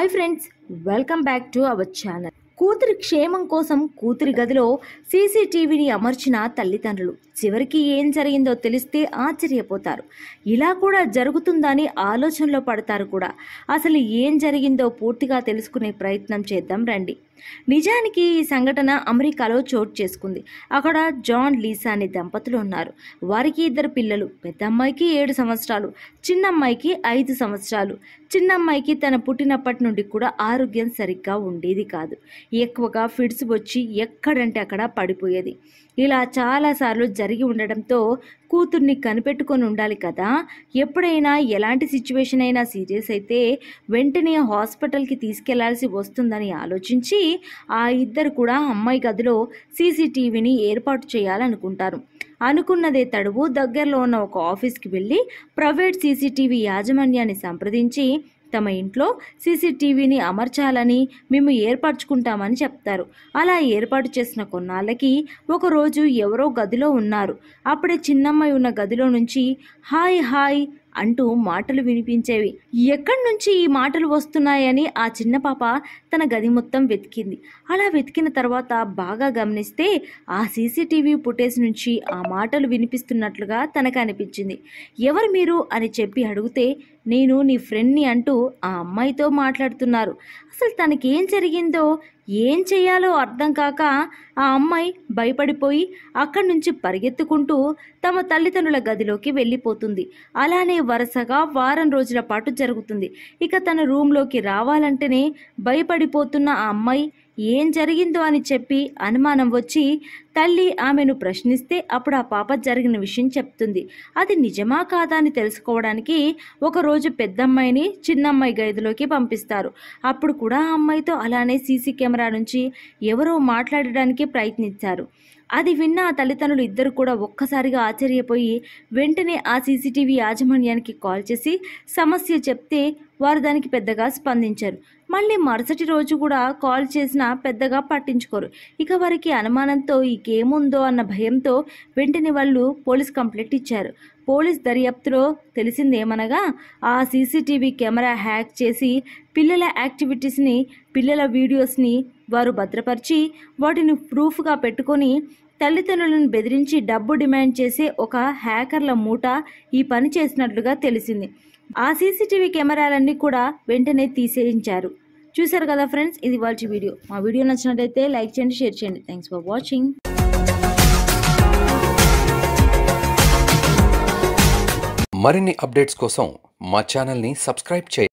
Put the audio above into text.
hi friends welcome back to our channel కూతురి క్షేమం కోసం కూతురి గదిలో సీసీటీవీని అమర్చిన తల్లిదండ్రులు చివరికి ఏం జరిగిందో తెలిస్తే ఆశ్చర్యపోతారు ఇలా కూడా జరుగుతుందని ఆలోచనలో పడతారు కూడా అసలు ఏం జరిగిందో పూర్తిగా తెలుసుకునే ప్రయత్నం చేద్దాం రండి నిజానికి ఈ సంఘటన అమెరికాలో చోటు చేసుకుంది అక్కడ జాన్ లీసా అనే దంపతులు ఉన్నారు వారికి ఇద్దరు పిల్లలు పెద్ద అమ్మాయికి ఏడు సంవత్సరాలు చిన్న అమ్మాయికి ఐదు సంవత్సరాలు చిన్న అమ్మాయికి తన పుట్టినప్పటి నుండి కూడా ఆరోగ్యం సరిగ్గా ఉండేది కాదు ఎక్కువగా ఫిడ్స్ వచ్చి ఎక్కడంటే అక్కడ పడిపోయేది ఇలా చాలాసార్లు జరిగి ఉండడంతో కూతుర్ని కనిపెట్టుకొని ఉండాలి కదా ఎప్పుడైనా ఎలాంటి సిచ్యువేషన్ అయినా సీరియస్ అయితే వెంటనే హాస్పిటల్కి తీసుకెళ్లాల్సి వస్తుందని ఆలోచించి ఆ ఇద్దరు కూడా అమ్మాయి గదిలో సీసీటీవీని ఏర్పాటు చేయాలనుకుంటారు అనుకున్నదే తడువు దగ్గరలో ఉన్న ఒక ఆఫీస్కి వెళ్ళి ప్రైవేట్ సీసీటీవీ యాజమాన్యాన్ని సంప్రదించి తమ ఇంట్లో సీసీటీవీని అమర్చాలని మేము ఏర్పరచుకుంటామని చెప్తారు అలా ఏర్పాటు చేసిన కొన్నాళ్ళకి ఒకరోజు ఎవరో గదిలో ఉన్నారు అప్పుడే చిన్నమ్మాయి ఉన్న గదిలో నుంచి హాయ్ హాయ్ అంటూ మాటలు వినిపించేవి ఎక్కడి నుంచి ఈ మాటలు వస్తున్నాయని ఆ చిన్న పాప తన గది మొత్తం వెతికింది అలా వెతికిన తర్వాత బాగా గమనిస్తే ఆ సీసీటీవీ ఫుటేజ్ నుంచి ఆ మాటలు వినిపిస్తున్నట్లుగా తనకు అనిపించింది ఎవరు మీరు అని చెప్పి అడిగితే నేను నీ ఫ్రెండ్ని అంటూ ఆ అమ్మాయితో మాట్లాడుతున్నారు అసలు తనకేం జరిగిందో ఏం చేయాలో అర్థం కాక ఆ అమ్మాయి భయపడిపోయి అక్కడి నుంచి పరిగెత్తుకుంటూ తమ తల్లిదండ్రుల గదిలోకి వెళ్ళిపోతుంది అలానే వరుసగా వారం రోజుల పాటు జరుగుతుంది ఇక తన రూమ్లోకి రావాలంటేనే భయపడిపోతున్న ఆ అమ్మాయి ఏం జరిగిందో అని చెప్పి అనుమానం వచ్చి తల్లి ఆమెను ప్రశ్నిస్తే అప్పుడు ఆ పాప జరిగిన విషయం చెప్తుంది అది నిజమా కాదా అని తెలుసుకోవడానికి ఒకరోజు పెద్దమ్మాయిని చిన్నమ్మాయి గదిలోకి పంపిస్తారు అప్పుడు కూడా ఆ అమ్మాయితో అలానే సీసీ కెమెరా నుంచి ఎవరో మాట్లాడడానికి ప్రయత్నించారు అది విన్న ఆ తల్లిదండ్రులు ఇద్దరు కూడా ఒక్కసారిగా ఆశ్చర్యపోయి వెంటనే ఆ సీసీటీవీ యాజమాన్యానికి కాల్ చేసి సమస్య చెప్తే వారు దానికి పెద్దగా స్పందించారు మళ్ళీ మరుసటి రోజు కూడా కాల్ చేసినా పెద్దగా పట్టించుకోరు ఇక వారికి అనుమానంతో ఇకేముందో అన్న భయంతో వెంటనే వాళ్ళు పోలీస్ కంప్లైంట్ ఇచ్చారు పోలీస్ దర్యాప్తులో తెలిసిందేమనగా ఆ సీసీటీవీ కెమెరా హ్యాక్ చేసి పిల్లల యాక్టివిటీస్ని పిల్లల వీడియోస్ని వారు భద్రపరిచి వాటిని ప్రూఫ్గా పెట్టుకొని తల్లిదండ్రులను బెదిరించి డబ్బు డిమాండ్ చేసే ఒక హ్యాకర్ల మూట ఈ పని చేసినట్లుగా తెలిసింది ఆ సీసీటీవీ కెమెరాలన్నీ కూడా వెంటనే తీసేయించారు చూశారు కదా ఫ్రెండ్స్ ఇది వాళ్ళ వీడియో మా వీడియో నచ్చినట్లయితే లైక్ చేయండి షేర్ చేయండి థ్యాంక్స్ ఫర్ వాచింగ్ మరిన్ని అప్డేట్స్ కోసం మా సబ్స్క్రైబ్